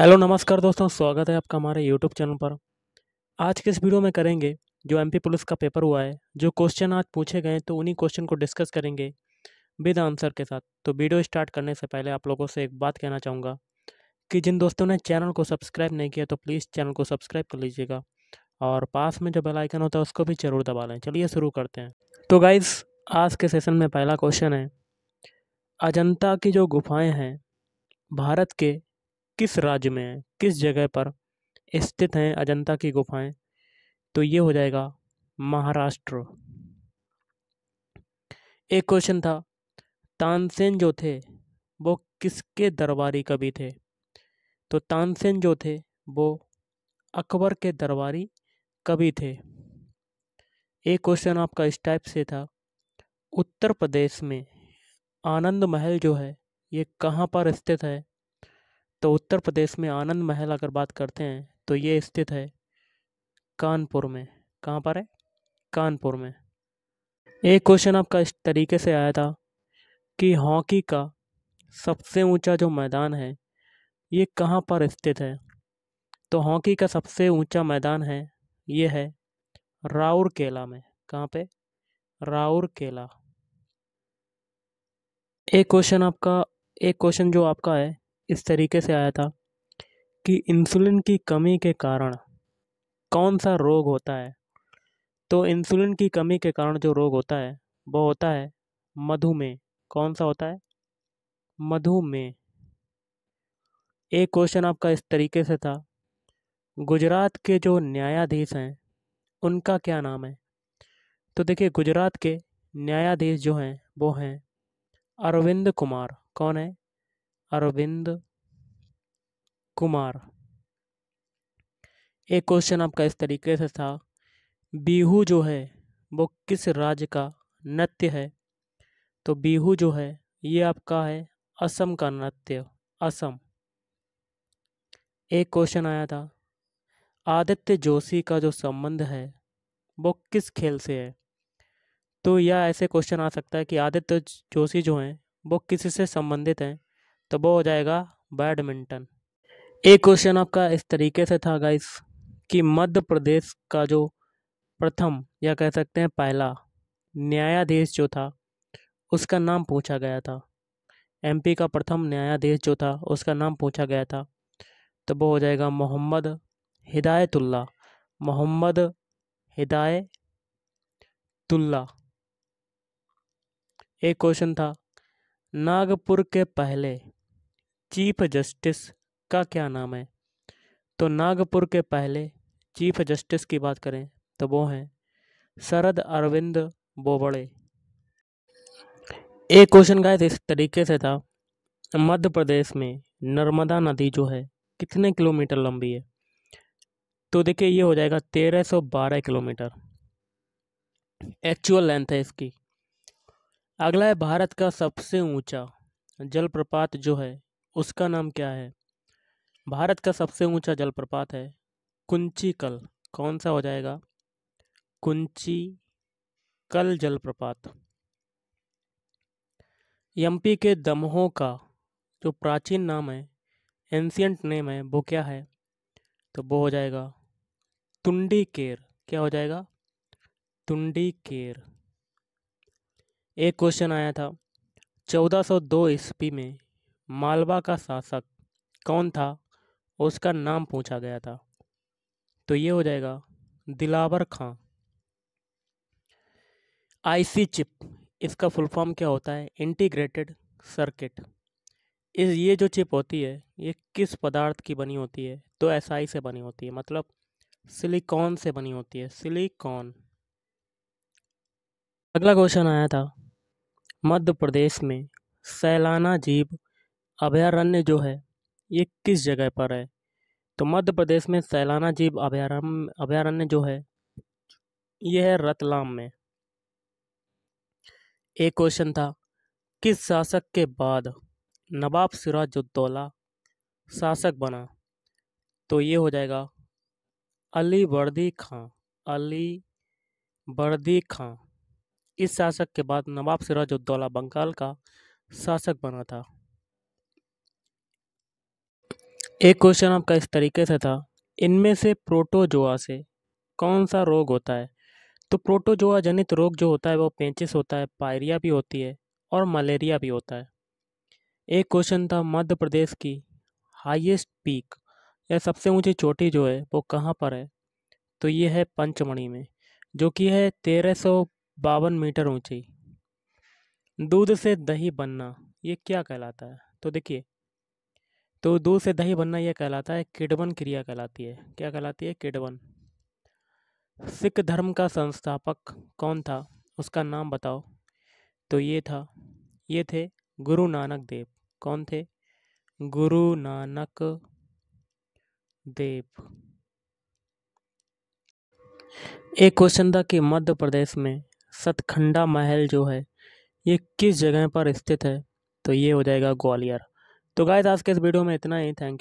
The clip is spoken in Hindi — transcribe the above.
हेलो नमस्कार दोस्तों स्वागत है आपका हमारे यूट्यूब चैनल पर आज के इस वीडियो में करेंगे जो एमपी पुलिस का पेपर हुआ है जो क्वेश्चन आज पूछे गए तो उन्हीं क्वेश्चन को डिस्कस करेंगे विद आंसर के साथ तो वीडियो स्टार्ट करने से पहले आप लोगों से एक बात कहना चाहूँगा कि जिन दोस्तों ने चैनल को सब्सक्राइब नहीं किया तो प्लीज़ चैनल को सब्सक्राइब कर लीजिएगा और पास में जो बेलाइकन होता है उसको भी ज़रूर दबा लें चलिए शुरू करते हैं तो गाइज़ आज के सेशन में पहला क्वेश्चन है अजंता की जो गुफाएँ हैं भारत के किस राज्य में किस जगह पर स्थित हैं अजंता की गुफाएं तो ये हो जाएगा महाराष्ट्र एक क्वेश्चन था तानसेन जो थे वो किसके दरबारी कवि थे तो तानसेन जो थे वो अकबर के दरबारी कवि थे एक क्वेश्चन आपका इस टाइप से था उत्तर प्रदेश में आनंद महल जो है ये कहाँ पर स्थित है तो उत्तर प्रदेश में आनंद महल अगर बात करते हैं तो ये स्थित है कानपुर में कहाँ पर है कानपुर में एक क्वेश्चन आपका इस तरीके से आया था कि हॉकी का सबसे ऊंचा जो मैदान है ये कहाँ पर स्थित है तो हॉकी का सबसे ऊंचा मैदान है ये है राउर केला में कहाँ पे केला एक क्वेश्चन आपका एक क्वेश्चन जो आपका है इस तरीके से आया था कि इंसुलिन की कमी के कारण कौन सा रोग होता है तो इंसुलिन की कमी के कारण जो रोग होता है वो होता है मधुमेह कौन सा होता है मधुमेह एक क्वेश्चन आपका इस तरीके से था गुजरात के जो न्यायाधीश हैं उनका क्या नाम है तो देखिए गुजरात के न्यायाधीश जो हैं वो हैं अरविंद कुमार कौन है अरविंद कुमार एक क्वेश्चन आपका इस तरीके से था बीहू जो है वो किस राज्य का नृत्य है तो बीहू जो है ये आपका है असम का नृत्य असम एक क्वेश्चन आया था आदित्य जोशी का जो संबंध है वो किस खेल से है तो यह ऐसे क्वेश्चन आ सकता है कि आदित्य जोशी जो हैं वो किस से संबंधित हैं तो वो हो जाएगा बैडमिंटन एक क्वेश्चन आपका इस तरीके से था गाइस कि मध्य प्रदेश का जो प्रथम या कह सकते हैं पहला न्यायाधीश जो था उसका नाम पूछा गया था एमपी का प्रथम न्यायाधीश जो था उसका नाम पूछा गया था तो वो हो जाएगा मोहम्मद हिदायतुल्ला मोहम्मद हिदायतुल्ला एक क्वेश्चन था नागपुर के पहले चीफ जस्टिस का क्या नाम है तो नागपुर के पहले चीफ जस्टिस की बात करें तो वो हैं शरद अरविंद बोबड़े एक क्वेश्चन का इस तरीके से था मध्य प्रदेश में नर्मदा नदी जो है कितने किलोमीटर लंबी है तो देखिए ये हो जाएगा तेरह सौ बारह किलोमीटर एक्चुअल लेंथ है इसकी अगला है भारत का सबसे ऊंचा जलप्रपात जो है उसका नाम क्या है भारत का सबसे ऊंचा जलप्रपात है कुंची कल कौन सा हो जाएगा कुंची कल जलप्रपात एमपी के दमहों का जो प्राचीन नाम है एंशियंट नेम है वो क्या है तो वो हो जाएगा तुंडी केर क्या हो जाएगा तुंडी केर एक क्वेश्चन आया था 1402 ईस्वी में मालवा का शासक कौन था उसका नाम पूछा गया था तो ये हो जाएगा दिलावर खां आईसी चिप इसका फुल फॉर्म क्या होता है इंटीग्रेटेड सर्किट इस ये जो चिप होती है ये किस पदार्थ की बनी होती है तो ऐसा से बनी होती है मतलब सिलिकॉन से बनी होती है सिलिकॉन अगला क्वेश्चन आया था मध्य प्रदेश में सैलाना जीव अभयारण्य जो है ये किस जगह पर है तो मध्य प्रदेश में सैलाना जीव अभयारण्य अभयारण्य जो है यह है रतलाम में एक क्वेश्चन था किस शासक के बाद नवाब सिराजुद्दौला शासक बना तो ये हो जाएगा अली वर्दी खां अली वर्दी खां इस शासक के बाद नवाब सिराजुद्दौला बंगाल का शासक बना था एक क्वेश्चन आपका इस तरीके से था इनमें से प्रोटोजोआ से कौन सा रोग होता है तो प्रोटोजोआ जनित रोग जो होता है वो पेंचिस होता है पायरिया भी होती है और मलेरिया भी होता है एक क्वेश्चन था मध्य प्रदेश की हाईएस्ट पीक या सबसे ऊंची चोटी जो है वो कहाँ पर है तो ये है पंचमणि में जो कि है तेरह सौ बावन मीटर ऊंची दूध से दही बनना ये क्या कहलाता है तो देखिए तो दूध से दही बनना यह कहलाता है किडवन क्रिया कहलाती है क्या कहलाती है किडवन सिख धर्म का संस्थापक कौन था उसका नाम बताओ तो ये था ये थे गुरु नानक देव कौन थे गुरु नानक देव एक क्वेश्चन था कि मध्य प्रदेश में सतखंडा महल जो है ये किस जगह पर स्थित है तो ये हो जाएगा ग्वालियर तो गाइस आज के इस वीडियो में इतना ही थैंक यू